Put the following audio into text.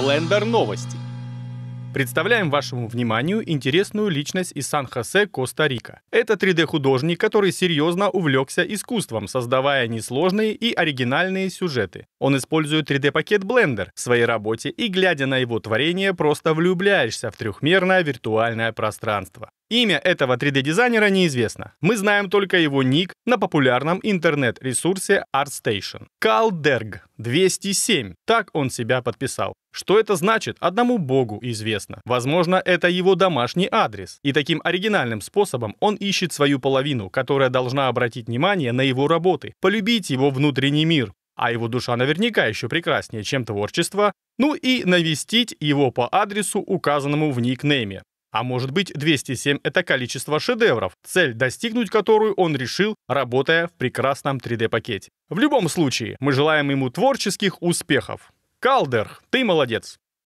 Блендер новости. Представляем вашему вниманию интересную личность из Сан-Хосе, Коста-Рика. Это 3D-художник, который серьезно увлекся искусством, создавая несложные и оригинальные сюжеты. Он использует 3D-пакет Blender в своей работе и, глядя на его творение, просто влюбляешься в трехмерное виртуальное пространство. Имя этого 3D-дизайнера неизвестно. Мы знаем только его ник на популярном интернет-ресурсе ArtStation. Калдерг 207. Так он себя подписал. Что это значит, одному богу известно. Возможно, это его домашний адрес. И таким оригинальным способом он ищет свою половину, которая должна обратить внимание на его работы, полюбить его внутренний мир, а его душа наверняка еще прекраснее, чем творчество, ну и навестить его по адресу, указанному в никнейме. А может быть 207 – это количество шедевров, цель достигнуть которую он решил, работая в прекрасном 3D-пакете. В любом случае, мы желаем ему творческих успехов. Калдер, ты молодец.